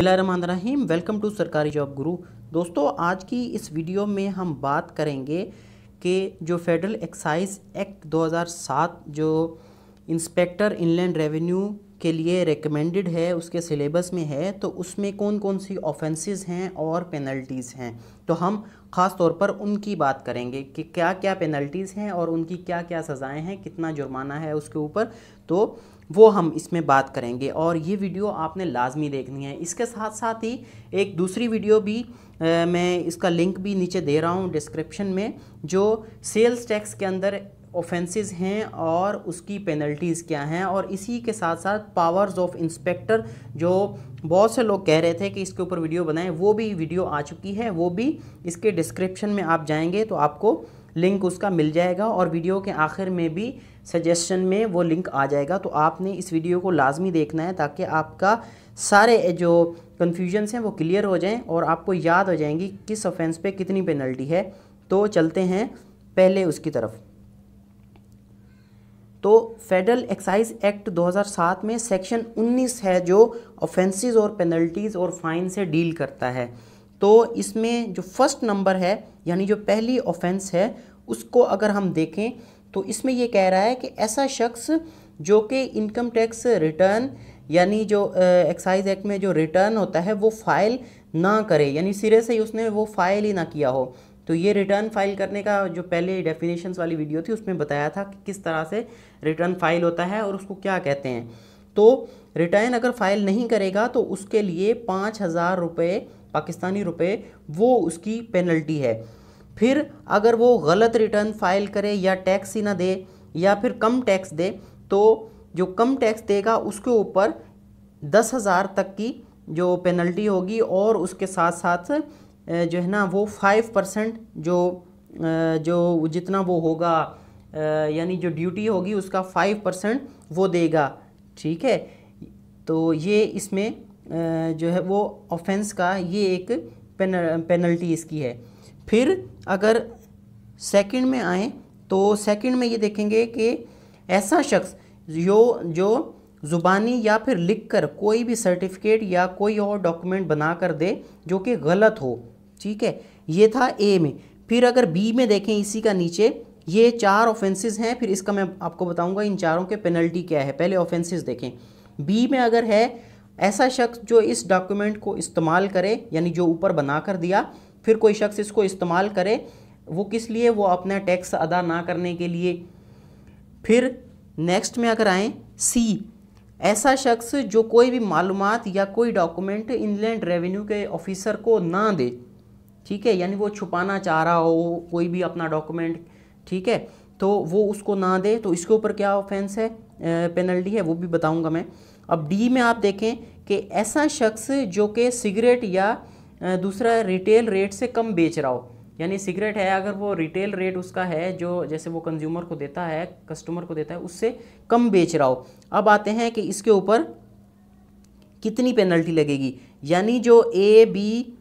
Rahim welcome to Sarkari job Guru दोस्तों आज की इस वीडियो में हम बात करेंगे कि जो फेडरल एक्साइज एक्ट 2007 जो इंस्पेक्टर इनलैंड रेवेन्यू के लिए रिकमेंडेड है उसके सिलेबस में है तो उसमें कौन कौन सी ऑफेंसेस हैं और पेनल्टीज़ हैं तो हम ख़ास तौर पर उनकी बात करेंगे कि क्या क्या पेनल्टीज़ हैं और उनकी क्या क्या सज़ाएँ हैं कितना जुर्माना है उसके ऊपर तो वो हम इसमें बात करेंगे और ये वीडियो आपने लाजमी देखनी है इसके साथ साथ ही एक दूसरी वीडियो भी आ, मैं इसका लिंक भी नीचे दे रहा हूँ डिस्क्रिप्शन में जो सेल्स टैक्स के अंदर ऑफेंसेस हैं और उसकी पेनल्टीज़ क्या हैं और इसी के साथ साथ पावर्स ऑफ इंस्पेक्टर जो बहुत से लोग कह रहे थे कि इसके ऊपर वीडियो बनाएं वो भी वीडियो आ चुकी है वो भी इसके डिस्क्रिप्शन में आप जाएंगे तो आपको लिंक उसका मिल जाएगा और वीडियो के आखिर में भी सजेशन में वो लिंक आ जाएगा तो आपने इस वीडियो को लाजमी देखना है ताकि आपका सारे जो कन्फ्यूजन्स हैं वो क्लियर हो जाएं और आपको याद हो जाएंगी किस ऑफेंस पे कितनी पेनल्टी है तो चलते हैं पहले उसकी तरफ तो फेडरल एक्साइज एक्ट 2007 में सेक्शन 19 है जो ऑफेंसेस और पेनल्टीज़ और फाइन से डील करता है तो इसमें जो फर्स्ट नंबर है यानी जो पहली ऑफेंस है उसको अगर हम देखें तो इसमें ये कह रहा है कि ऐसा शख्स जो कि इनकम टैक्स रिटर्न यानी जो एक्साइज एक्ट में जो रिटर्न होता है वो फाइल ना करे यानी सिरे से ही उसने वो फाइल ही ना किया हो तो ये रिटर्न फाइल करने का जो पहले डेफिनेशंस वाली वीडियो थी उसमें बताया था कि किस तरह से रिटर्न फाइल होता है और उसको क्या कहते हैं तो रिटर्न अगर फाइल नहीं करेगा तो उसके लिए पाँच हज़ार रुपये पाकिस्तानी रुपये वो उसकी पेनल्टी है फिर अगर वो गलत रिटर्न फाइल करे या टैक्स ही ना दे या फिर कम टैक्स दे तो जो कम टैक्स देगा उसके ऊपर दस हज़ार तक की जो पेनल्टी होगी और उसके साथ साथ जो है ना वो फाइव परसेंट जो जो जितना वो होगा यानी जो ड्यूटी होगी उसका फाइव परसेंट वो देगा ठीक है तो ये इसमें जो है वो ऑफेंस का ये एक पेनल्टी इसकी है फिर अगर सेकंड में आए तो सेकंड में ये देखेंगे कि ऐसा शख्स जो जो ज़ुबानी या फिर लिखकर कोई भी सर्टिफिकेट या कोई और डॉक्यूमेंट बना कर दे जो कि गलत हो ठीक है ये था ए में फिर अगर बी में देखें इसी का नीचे ये चार ऑफेंसेस हैं फिर इसका मैं आपको बताऊंगा इन चारों के पेनल्टी क्या है पहले ऑफेंसेस देखें बी में अगर है ऐसा शख्स जो इस डॉक्यूमेंट को इस्तेमाल करे यानी जो ऊपर बना कर दिया फिर कोई शख्स इसको इस्तेमाल करे वो किस लिए वो अपना टैक्स अदा ना करने के लिए फिर नेक्स्ट में अगर आएँ सी ऐसा शख्स जो कोई भी मालूम या कोई डॉक्यूमेंट इनलैंड रेवेन्यू के ऑफिसर को ना दे ठीक है यानी वो छुपाना चाह रहा हो कोई भी अपना डॉक्यूमेंट ठीक है तो वो उसको ना दे तो इसके ऊपर क्या ऑफेंस है पेनल्टी है वो भी बताऊंगा मैं अब डी में आप देखें कि ऐसा शख्स जो कि सिगरेट या दूसरा रिटेल रेट से कम बेच रहा हो यानी सिगरेट है अगर वो रिटेल रेट उसका है जो जैसे वो कंज्यूमर को देता है कस्टमर को देता है उससे कम बेच रहा हो अब आते हैं कि इसके ऊपर कितनी पेनल्टी लगेगी यानी जो ए बी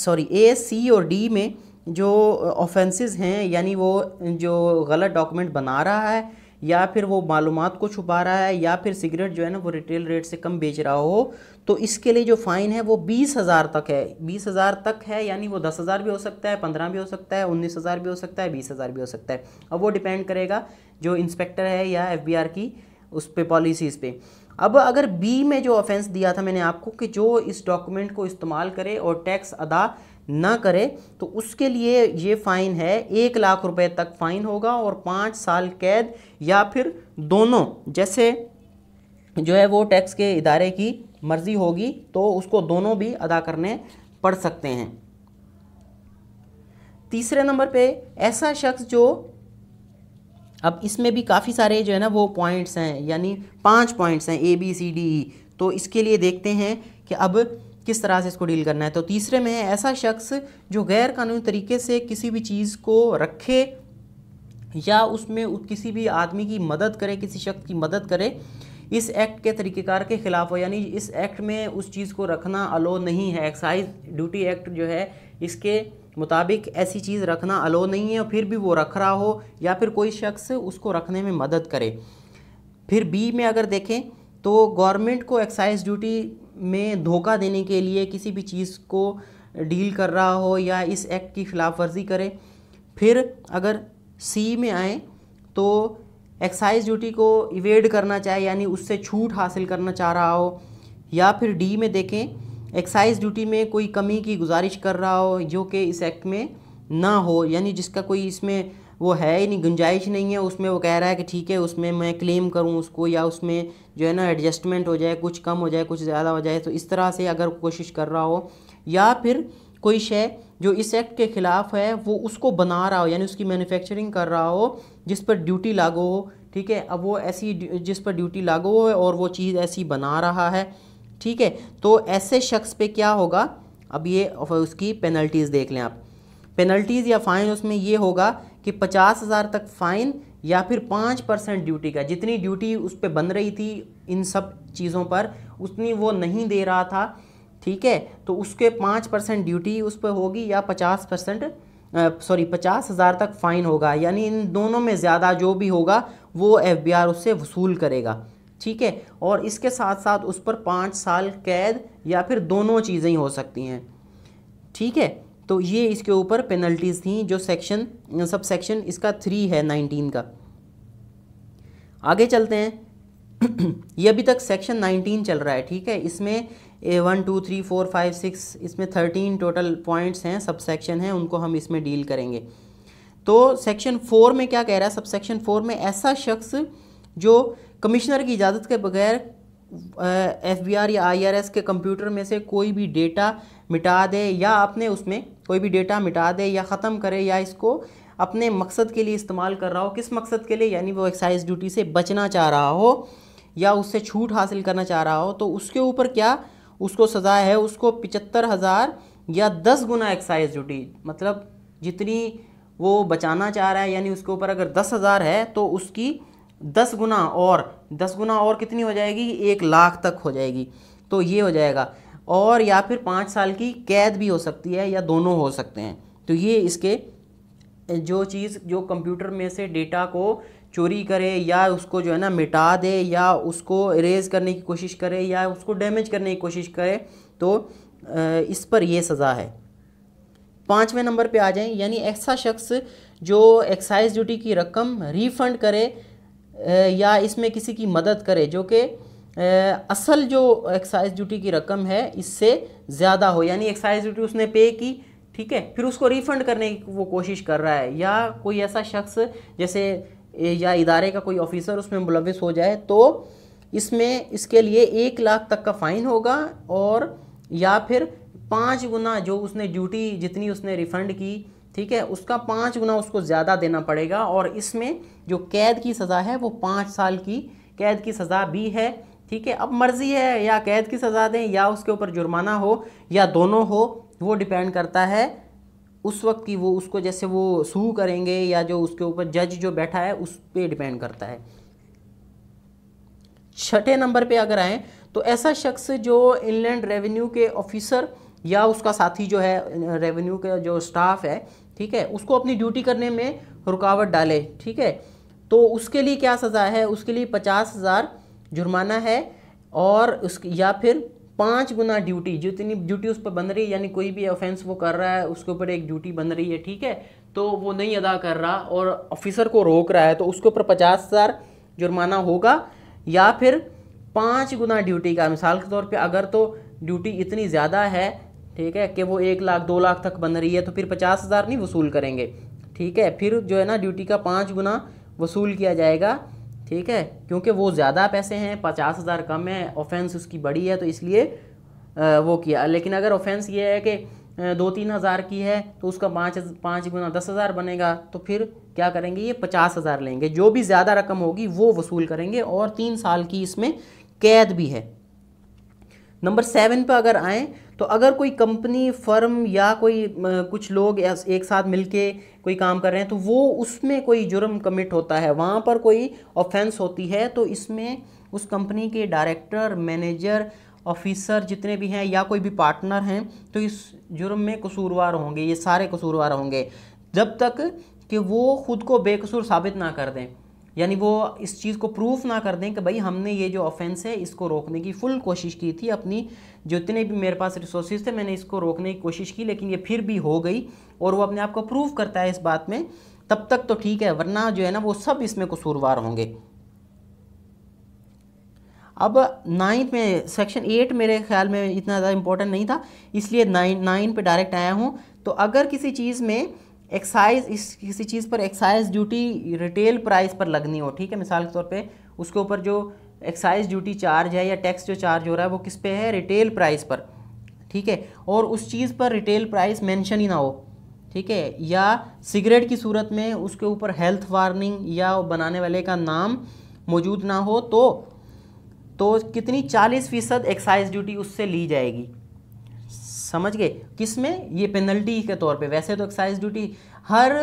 सॉरी ए सी और डी में जो ऑफेंसेस हैं यानी वो जो गलत डॉक्यूमेंट बना रहा है या फिर वो मालूम को छुपा रहा है या फिर सिगरेट जो है ना वो रिटेल रेट से कम बेच रहा हो तो इसके लिए जो फ़ाइन है वो बीस हज़ार तक है बीस हज़ार तक है यानी वो दस हज़ार भी हो सकता है पंद्रह भी हो सकता है उन्नीस हज़ार भी हो सकता है बीस हज़ार भी हो सकता है अब वो डिपेंड करेगा जो इंस्पेक्टर है या एफ की उस पर पॉलिसीज़ पे अब अगर बी में जो ऑफेंस दिया था मैंने आपको कि जो इस डॉक्यूमेंट को इस्तेमाल करे और टैक्स अदा ना करे तो उसके लिए ये फ़ाइन है एक लाख रुपए तक फ़ाइन होगा और पाँच साल कैद या फिर दोनों जैसे जो है वो टैक्स के इदारे की मर्ज़ी होगी तो उसको दोनों भी अदा करने पड़ सकते हैं तीसरे नंबर पे ऐसा शख्स जो अब इसमें भी काफ़ी सारे जो है ना वो पॉइंट्स हैं यानी पांच पॉइंट्स हैं A B C D E तो इसके लिए देखते हैं कि अब किस तरह से इसको डील करना है तो तीसरे में है ऐसा शख्स जो गैर कानूनी तरीके से किसी भी चीज़ को रखे या उसमें किसी भी आदमी की मदद करे किसी शख्स की मदद करे इस एक्ट के तरीक़ेकार के ख़िलाफ़ हो यानी इस एक्ट में उस चीज़ को रखना अलो नहीं है एक्साइज ड्यूटी एक्ट जो है इसके मुताबिक ऐसी चीज़ रखना अलो नहीं है और फिर भी वो रख रहा हो या फिर कोई शख्स उसको रखने में मदद करे फिर बी में अगर देखें तो गवर्नमेंट को एक्साइज ड्यूटी में धोखा देने के लिए किसी भी चीज़ को डील कर रहा हो या इस एक्ट की खिलाफ वर्जी करे फिर अगर सी में आए तो एक्साइज ड्यूटी को इवेड करना चाहे यानी उससे छूट हासिल करना चाह रहा हो या फिर डी में देखें एक्साइज ड्यूटी में कोई कमी की गुजारिश कर रहा हो जो कि इस एक्ट में ना हो यानी जिसका कोई इसमें वो है ही नहीं गुंजाइश नहीं है उसमें वो कह रहा है कि ठीक है उसमें मैं क्लेम करूँ उसको या उसमें जो है ना एडजस्टमेंट हो जाए कुछ कम हो जाए कुछ ज़्यादा हो जाए तो इस तरह से अगर कोशिश कर रहा हो या फिर कोई शे जो इस एक्ट के ख़िलाफ़ है वो उसको बना रहा हो यानी उसकी मैन्युफैक्चरिंग कर रहा हो जिस पर ड्यूटी लागू हो ठीक है अब वो ऐसी जिस पर ड्यूटी लागू हो और वो चीज़ ऐसी बना रहा है ठीक है तो ऐसे शख्स पे क्या होगा अब ये उसकी पेनल्टीज़ देख लें आप पेनल्टीज़ या फ़ाइन उसमें ये होगा कि पचास हज़ार तक फ़ाइन या फिर पाँच परसेंट ड्यूटी का जितनी ड्यूटी उस पर बन रही थी इन सब चीज़ों पर उतनी वो नहीं दे रहा था ठीक है तो उसके पाँच परसेंट ड्यूटी उस पर होगी या पचास परसेंट सॉरी पचास हज़ार तक फ़ाइन होगा यानी इन दोनों में ज़्यादा जो भी होगा वो एफ उससे वसूल करेगा ठीक है और इसके साथ साथ उस पर पाँच साल कैद या फिर दोनों चीज़ें ही हो सकती हैं ठीक है तो ये इसके ऊपर पेनल्टीज़ थी जो सेक्शन सब सेक्शन इसका थ्री है नाइनटीन का आगे चलते हैं ये अभी तक सेक्शन नाइनटीन चल रहा है ठीक है इसमें A one two three four five six इसमें थर्टीन टोटल पॉइंट्स हैं सब सेक्शन हैं उनको हम इसमें डील करेंगे तो सेक्शन फोर में क्या कह रहा है सब सेक्शन फोर में ऐसा शख्स जो कमिश्नर की इजाज़त के बगैर एफ या आई के कंप्यूटर में से कोई भी डेटा मिटा दे या अपने उसमें कोई भी डेटा मिटा दे या ख़त्म करे या इसको अपने मकसद के लिए इस्तेमाल कर रहा हो किस मकसद के लिए यानी वो एक्साइज ड्यूटी से बचना चाह रहा हो या उससे छूट हासिल करना चाह रहा हो तो उसके ऊपर क्या उसको सज़ा है उसको पिचत्तर हज़ार या दस गुना एक्साइज ड्यूटी मतलब जितनी वो बचाना चाह रहा है यानी उसके ऊपर अगर दस हज़ार है तो उसकी दस गुना और दस गुना और कितनी हो जाएगी एक लाख तक हो जाएगी तो ये हो जाएगा और या फिर पाँच साल की कैद भी हो सकती है या दोनों हो सकते हैं तो ये इसके जो चीज़ जो कंप्यूटर में से डेटा को चोरी करे या उसको जो है ना मिटा दे या उसको इरेज करने की कोशिश करे या उसको डैमेज करने की कोशिश करे तो इस पर यह सज़ा है पाँचवें नंबर पे आ जाएं यानी ऐसा शख्स जो एक्साइज ड्यूटी की रकम रिफ़ंड करे या इसमें किसी की मदद करे जो कि असल जो एक्साइज ड्यूटी की रकम है इससे ज़्यादा हो यानी एक्साइज ड्यूटी उसने पे की ठीक है फिर उसको रिफ़ंड करने की वो कोशिश कर रहा है या कोई ऐसा शख्स जैसे या इदारे का कोई ऑफिसर उसमें मुलविस हो जाए तो इसमें इसके लिए एक लाख तक का फ़ाइन होगा और या फिर पाँच गुना जो उसने ड्यूटी जितनी उसने रिफ़ंड की ठीक है उसका पाँच गुना उसको ज़्यादा देना पड़ेगा और इसमें जो कैद की सज़ा है वो पाँच साल की कैद की सज़ा भी है ठीक है अब मर्ज़ी है या कैद की सज़ा दें या उसके ऊपर जुर्माना हो या दोनों हो वो डिपेंड करता है उस वक्त की वो उसको जैसे वो सू करेंगे या जो उसके ऊपर जज जो बैठा है उस पर डिपेंड करता है छठे नंबर पे अगर आएँ तो ऐसा शख्स जो इनलैंड रेवेन्यू के ऑफिसर या उसका साथी जो है रेवेन्यू का जो स्टाफ है ठीक है उसको अपनी ड्यूटी करने में रुकावट डाले ठीक है तो उसके लिए क्या सज़ा है उसके लिए पचास हज़ार जुर्माना है और उस या फिर पाँच गुना ड्यूटी जितनी ड्यूटी उस पर बन रही है यानी कोई भी ऑफेंस वो कर रहा है उसके ऊपर एक ड्यूटी बन रही है ठीक है तो वो नहीं अदा कर रहा और ऑफिसर को रोक रहा है तो उसके ऊपर पचास हज़ार जुर्माना होगा या फिर पाँच गुना ड्यूटी का मिसाल के तौर पे अगर तो ड्यूटी इतनी ज़्यादा है ठीक है कि वो एक लाख दो लाख तक बन रही है तो फिर पचास हज़ार नहीं वसूल करेंगे ठीक है फिर जो है ना ड्यूटी का पाँच गुना वसूल किया जाएगा ठीक है क्योंकि वो ज़्यादा पैसे हैं पचास हज़ार कम है ऑफेंस उसकी बड़ी है तो इसलिए वो किया लेकिन अगर ऑफेंस ये है कि दो तीन हज़ार की है तो उसका पाँच पाँच गुना दस हज़ार बनेगा तो फिर क्या करेंगे ये पचास हज़ार लेंगे जो भी ज़्यादा रकम होगी वो वसूल करेंगे और तीन साल की इसमें कैद भी है नंबर सेवन पर अगर आएँ तो अगर कोई कंपनी फर्म या कोई कुछ लोग एक साथ मिलके कोई काम कर रहे हैं तो वो उसमें कोई जुर्म कमिट होता है वहाँ पर कोई ऑफेंस होती है तो इसमें उस कंपनी के डायरेक्टर मैनेजर ऑफिसर जितने भी हैं या कोई भी पार्टनर हैं तो इस जुर्म में कसूरवार होंगे ये सारे कसूरवार होंगे जब तक कि वो खुद को बेकसूर साबित ना कर दें यानी वो इस चीज़ को प्रूफ ना कर दें कि भाई हमने ये जो ऑफेंस है इसको रोकने की फुल कोशिश की थी अपनी जितने भी मेरे पास रिसोर्सेज थे मैंने इसको रोकने की कोशिश की लेकिन ये फिर भी हो गई और वो अपने आप को प्रूफ करता है इस बात में तब तक तो ठीक है वरना जो है ना वो सब इसमें कसूरवार होंगे अब नाइन्थ में सेक्शन एट मेरे ख्याल में इतना ज़्यादा इंपॉर्टेंट नहीं था इसलिए नाइन नाइन पे डायरेक्ट आया हूँ तो अगर किसी चीज़ में एक्साइज इस किसी चीज़ पर एक्साइज ड्यूटी रिटेल प्राइस पर लगनी हो ठीक है मिसाल के तौर पे उसके ऊपर जो एक्साइज ड्यूटी चार्ज है या टैक्स जो चार्ज हो रहा है वो किस पे है रिटेल प्राइस पर ठीक है और उस चीज़ पर रिटेल प्राइस मेंशन ही ना हो ठीक है या सिगरेट की सूरत में उसके ऊपर हेल्थ वार्निंग या बनाने वाले का नाम मौजूद ना हो तो तो कितनी चालीस फीसद एक्साइज ड्यूटी उससे ली जाएगी समझ गए किस में ये पेनल्टी के तौर पे वैसे तो एक्साइज ड्यूटी हर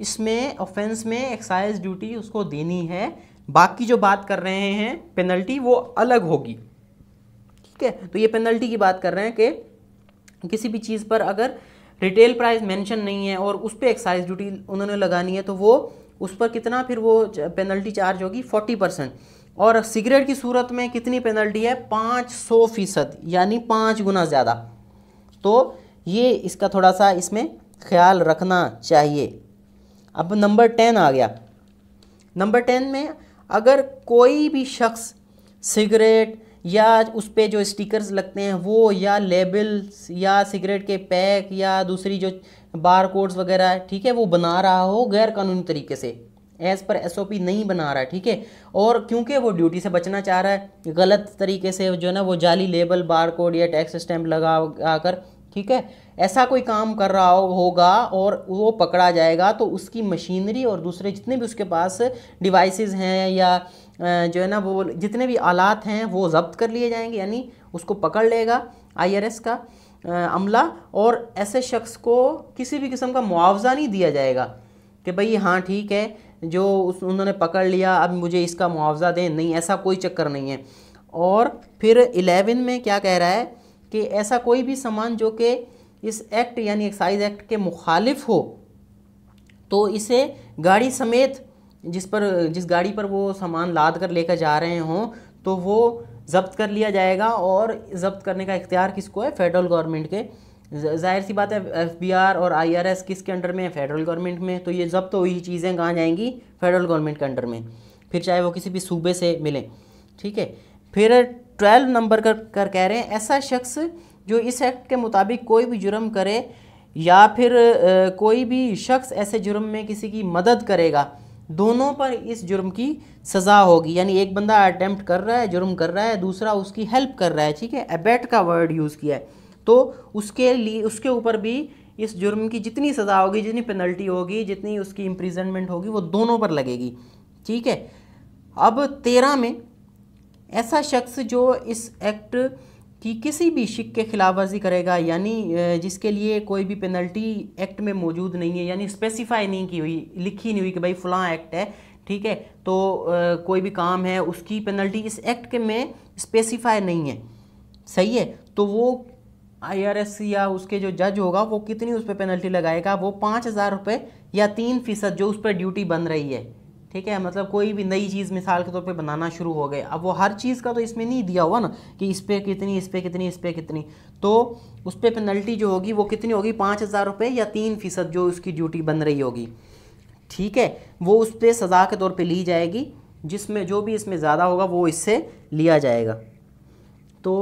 इसमें ऑफेंस में एक्साइज ड्यूटी उसको देनी है बाकी जो बात कर रहे हैं पेनल्टी वो अलग होगी ठीक है तो ये पेनल्टी की बात कर रहे हैं कि किसी भी चीज़ पर अगर रिटेल प्राइस मेंशन नहीं है और उस पर एक्साइज ड्यूटी उन्होंने लगानी है तो वो उस पर कितना फिर वो पेनल्टी चार्ज होगी फोर्टी परसेंट और सिगरेट की सूरत में कितनी पेनल्टी है पाँच सौ फीसद यानी पाँच गुना ज़्यादा तो ये इसका थोड़ा सा इसमें ख्याल रखना चाहिए अब नंबर टेन आ गया नंबर टेन में अगर कोई भी शख्स सिगरेट या उस पर जो स्टिकर्स लगते हैं वो या लेबल्स या सिगरेट के पैक या दूसरी जो बार कोड्स वगैरह है ठीक है वो बना रहा हो गैर कानूनी तरीके से एज़ पर एसओपी नहीं बना रहा है ठीक है और क्योंकि वो ड्यूटी से बचना चाह रहा है गलत तरीके से जो है ना वो जाली लेबल बार कोड या टैक्स स्टैम्प लगा आकर ठीक है ऐसा कोई काम कर रहा हो, होगा और वो पकड़ा जाएगा तो उसकी मशीनरी और दूसरे जितने भी उसके पास डिवाइसेस हैं या जो है ना वो जितने भी आलात हैं वो जब्त कर लिए जाएंगे यानी उसको पकड़ लेगा आईआरएस का अमला और ऐसे शख्स को किसी भी किस्म का मुआवजा नहीं दिया जाएगा कि भाई हाँ ठीक है जो उस उन्होंने पकड़ लिया अब मुझे इसका मुआवजा दें नहीं ऐसा कोई चक्कर नहीं है और फिर इलेवन में क्या कह रहा है कि ऐसा कोई भी सामान जो कि इस एक्ट यानी एक्साइज एक्ट के मुखालिफ हो तो इसे गाड़ी समेत जिस पर जिस गाड़ी पर वो सामान लाद कर लेकर जा रहे हों तो वो जब्त कर लिया जाएगा और जब्त करने का इख्तियार किसको है फेडरल गवर्नमेंट के जाहिर सी बात है एफबीआर और आईआरएस किसके अंडर में है फेडरल गवर्नमेंट में तो ये जब्त हुई चीज़ें कहाँ जाएंगी फेडरल गवर्नमेंट के अंडर में फिर चाहे वो किसी भी सूबे से मिलें ठीक है फिर ट्वेल्व नंबर कर, कर कह रहे हैं ऐसा शख्स जो इस एक्ट के मुताबिक कोई भी जुर्म करे या फिर कोई भी शख्स ऐसे जुर्म में किसी की मदद करेगा दोनों पर इस जुर्म की सज़ा होगी यानी एक बंदा अटैम्प्ट कर रहा है जुर्म कर रहा है दूसरा उसकी हेल्प कर रहा है ठीक है एबेट का वर्ड यूज़ किया है तो उसके लिए उसके ऊपर भी इस जुर्म की जितनी सज़ा होगी जितनी पेनल्टी होगी जितनी उसकी इम्प्रिजनमेंट होगी वो दोनों पर लगेगी ठीक है अब तेरह में ऐसा शख्स जो इस एक्ट की किसी भी शिक के खिलाफ वर्जी करेगा यानी जिसके लिए कोई भी पेनल्टी एक्ट में मौजूद नहीं है यानी स्पेसिफाई नहीं की हुई लिखी नहीं हुई कि भाई फ़लाँ एक्ट है ठीक है तो आ, कोई भी काम है उसकी पेनल्टी इस एक्ट के में स्पेसिफाई नहीं है सही है तो वो आईआरएस या उसके जो जज होगा वो कितनी उस पर पे पेनल्टी लगाएगा वो पाँच हज़ार रुपये या तीन फ़ीसद जो उस पर ड्यूटी बन रही है ठीक है मतलब कोई भी नई चीज़ मिसाल के तौर पे बनाना शुरू हो गए अब वो हर चीज़ का तो इसमें नहीं दिया हुआ ना कि इस पर कितनी इस पर कितनी इस पर कितनी तो उस पर पेनल्टी जो होगी वो कितनी होगी पाँच हज़ार रुपये या तीन फ़ीसद जो उसकी ड्यूटी बन रही होगी ठीक है वो उस पर सज़ा के तौर पर ली जाएगी जिसमें जो भी इसमें ज़्यादा होगा वो इससे लिया जाएगा तो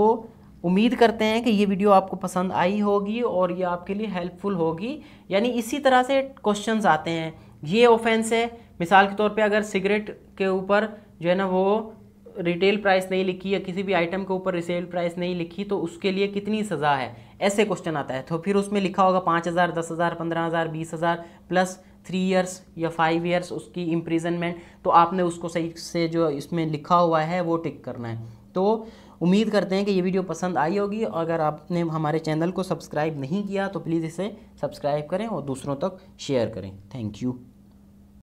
उम्मीद करते हैं कि ये वीडियो आपको पसंद आई होगी और ये आपके लिए हेल्पफुल होगी यानी इसी तरह से क्वेश्चंस आते हैं ये ऑफेंस है मिसाल के तौर पे अगर सिगरेट के ऊपर जो है ना वो रिटेल प्राइस नहीं लिखी या किसी भी आइटम के ऊपर रिसेल प्राइस नहीं लिखी तो उसके लिए कितनी सज़ा है ऐसे क्वेश्चन आता है तो फिर उसमें लिखा होगा पाँच हज़ार दस हज़ार पंद्रह हज़ार बीस हज़ार प्लस थ्री ईयर्स या फाइव ईयर्स उसकी इम्प्रिजनमेंट तो आपने उसको सही से जो इसमें लिखा हुआ है वो टिक करना है तो उम्मीद करते हैं कि ये वीडियो पसंद आई होगी अगर आपने हमारे चैनल को सब्सक्राइब नहीं किया तो प्लीज़ इसे सब्सक्राइब करें और दूसरों तक शेयर करें थैंक यू